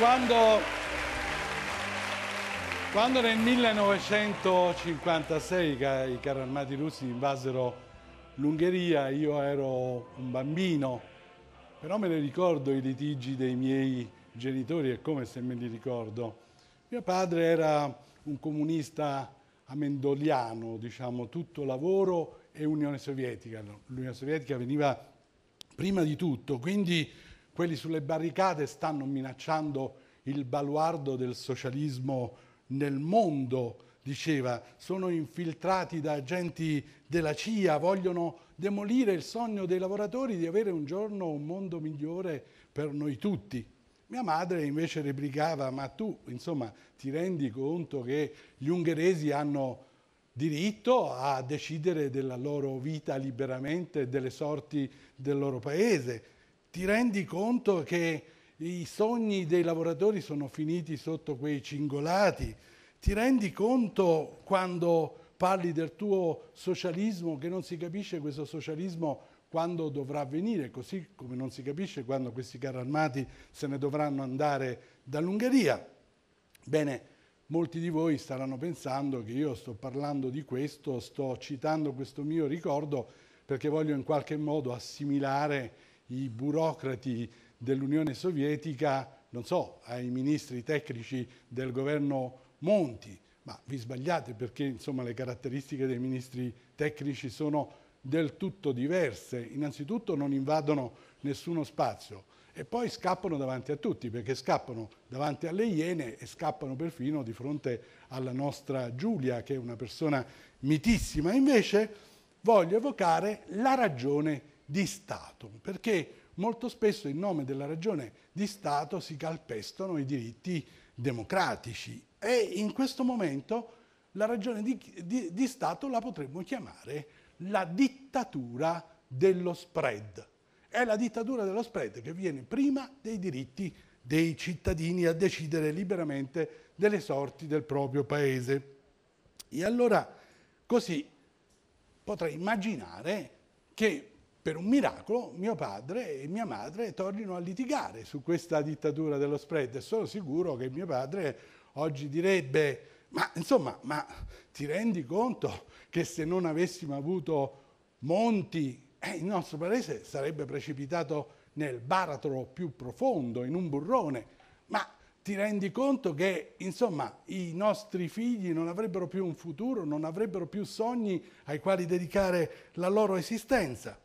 Quando, quando, nel 1956 i carri armati russi invasero l'Ungheria, io ero un bambino, però me ne ricordo i litigi dei miei genitori, è come se me li ricordo. Mio padre era un comunista amendoliano, diciamo, tutto lavoro e Unione Sovietica. L'Unione Sovietica veniva prima di tutto, quindi quelli sulle barricate stanno minacciando il baluardo del socialismo nel mondo, diceva, sono infiltrati da agenti della CIA, vogliono demolire il sogno dei lavoratori di avere un giorno un mondo migliore per noi tutti. Mia madre invece replicava, ma tu insomma ti rendi conto che gli ungheresi hanno diritto a decidere della loro vita liberamente e delle sorti del loro paese? ti rendi conto che i sogni dei lavoratori sono finiti sotto quei cingolati? Ti rendi conto quando parli del tuo socialismo che non si capisce questo socialismo quando dovrà avvenire, così come non si capisce quando questi carri armati se ne dovranno andare dall'Ungheria? Bene, molti di voi staranno pensando che io sto parlando di questo, sto citando questo mio ricordo perché voglio in qualche modo assimilare i burocrati dell'Unione Sovietica, non so, ai ministri tecnici del governo Monti, ma vi sbagliate perché insomma, le caratteristiche dei ministri tecnici sono del tutto diverse. Innanzitutto non invadono nessuno spazio e poi scappano davanti a tutti perché scappano davanti alle iene e scappano perfino di fronte alla nostra Giulia che è una persona mitissima. Invece voglio evocare la ragione di Stato, perché molto spesso in nome della ragione di Stato si calpestano i diritti democratici e in questo momento la ragione di, di, di Stato la potremmo chiamare la dittatura dello spread. È la dittatura dello spread che viene prima dei diritti dei cittadini a decidere liberamente delle sorti del proprio paese. E allora così potrei immaginare che per un miracolo mio padre e mia madre tornino a litigare su questa dittatura dello spread e sono sicuro che mio padre oggi direbbe ma insomma ma ti rendi conto che se non avessimo avuto Monti eh, il nostro paese sarebbe precipitato nel baratro più profondo, in un burrone, ma ti rendi conto che insomma i nostri figli non avrebbero più un futuro, non avrebbero più sogni ai quali dedicare la loro esistenza.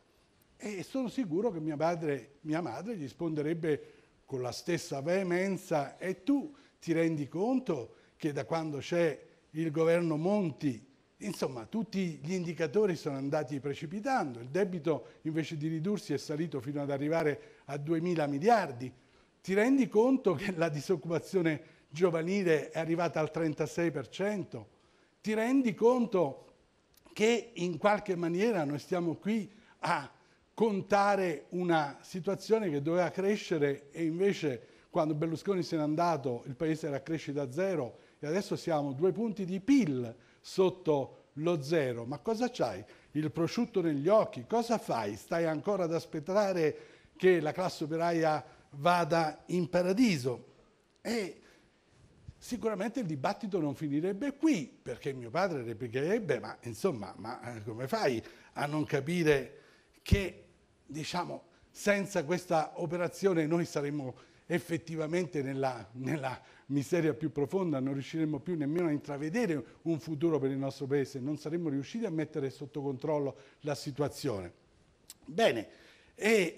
E sono sicuro che mia madre, mia madre gli risponderebbe con la stessa veemenza e tu ti rendi conto che da quando c'è il governo Monti, insomma, tutti gli indicatori sono andati precipitando, il debito invece di ridursi è salito fino ad arrivare a 2 mila miliardi. Ti rendi conto che la disoccupazione giovanile è arrivata al 36%? Ti rendi conto che in qualche maniera noi stiamo qui a contare una situazione che doveva crescere e invece quando Berlusconi se n'è andato il paese era a crescita zero e adesso siamo due punti di PIL sotto lo zero. Ma cosa c'hai? Il prosciutto negli occhi? Cosa fai? Stai ancora ad aspettare che la classe operaia vada in paradiso? E sicuramente il dibattito non finirebbe qui, perché mio padre replicherebbe, ma insomma, ma eh, come fai a non capire che diciamo, senza questa operazione noi saremmo effettivamente nella, nella, miseria più profonda, non riusciremmo più nemmeno a intravedere un futuro per il nostro Paese, non saremmo riusciti a mettere sotto controllo la situazione. Bene, e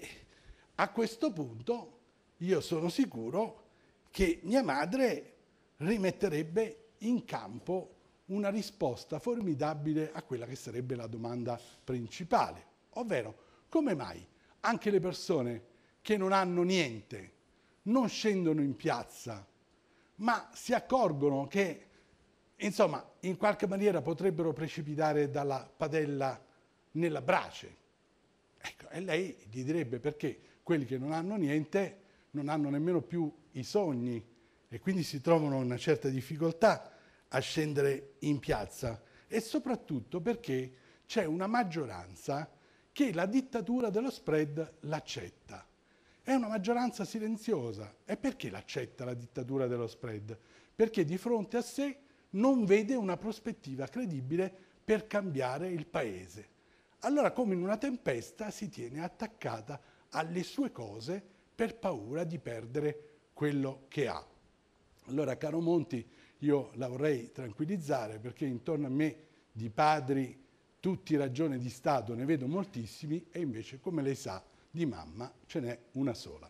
a questo punto io sono sicuro che mia madre rimetterebbe in campo una risposta formidabile a quella che sarebbe la domanda principale, ovvero come mai anche le persone che non hanno niente non scendono in piazza, ma si accorgono che, insomma, in qualche maniera potrebbero precipitare dalla padella nella brace? Ecco, e lei gli direbbe perché quelli che non hanno niente non hanno nemmeno più i sogni e quindi si trovano in una certa difficoltà a scendere in piazza e soprattutto perché c'è una maggioranza che la dittatura dello spread l'accetta. È una maggioranza silenziosa. E perché l'accetta la dittatura dello spread? Perché di fronte a sé non vede una prospettiva credibile per cambiare il paese. Allora, come in una tempesta, si tiene attaccata alle sue cose per paura di perdere quello che ha. Allora, caro Monti, io la vorrei tranquillizzare perché intorno a me di padri tutti ragione di Stato ne vedo moltissimi e invece, come lei sa, di mamma ce n'è una sola.